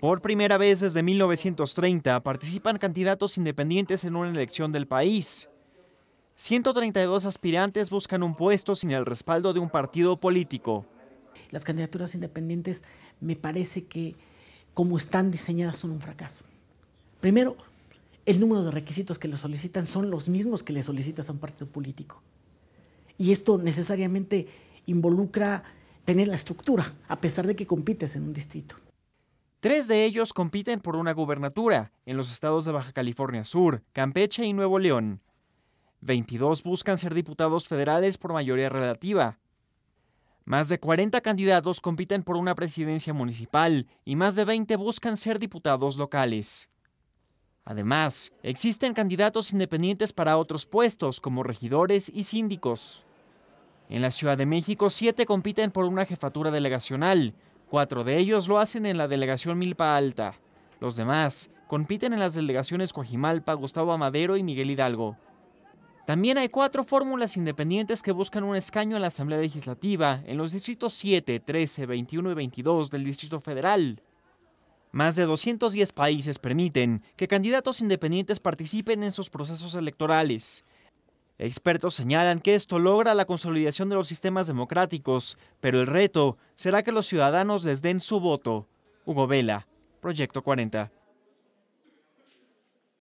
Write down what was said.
Por primera vez desde 1930 participan candidatos independientes en una elección del país. 132 aspirantes buscan un puesto sin el respaldo de un partido político. Las candidaturas independientes me parece que como están diseñadas son un fracaso. Primero, el número de requisitos que le solicitan son los mismos que le solicitas a un partido político. Y esto necesariamente involucra tener la estructura, a pesar de que compites en un distrito. Tres de ellos compiten por una gubernatura en los estados de Baja California Sur, Campeche y Nuevo León. 22 buscan ser diputados federales por mayoría relativa. Más de 40 candidatos compiten por una presidencia municipal y más de 20 buscan ser diputados locales. Además, existen candidatos independientes para otros puestos como regidores y síndicos. En la Ciudad de México, siete compiten por una jefatura delegacional, Cuatro de ellos lo hacen en la delegación Milpa Alta. Los demás compiten en las delegaciones Coajimalpa, Gustavo Amadero y Miguel Hidalgo. También hay cuatro fórmulas independientes que buscan un escaño en la Asamblea Legislativa en los distritos 7, 13, 21 y 22 del Distrito Federal. Más de 210 países permiten que candidatos independientes participen en sus procesos electorales. Expertos señalan que esto logra la consolidación de los sistemas democráticos, pero el reto será que los ciudadanos les den su voto. Hugo Vela, Proyecto 40.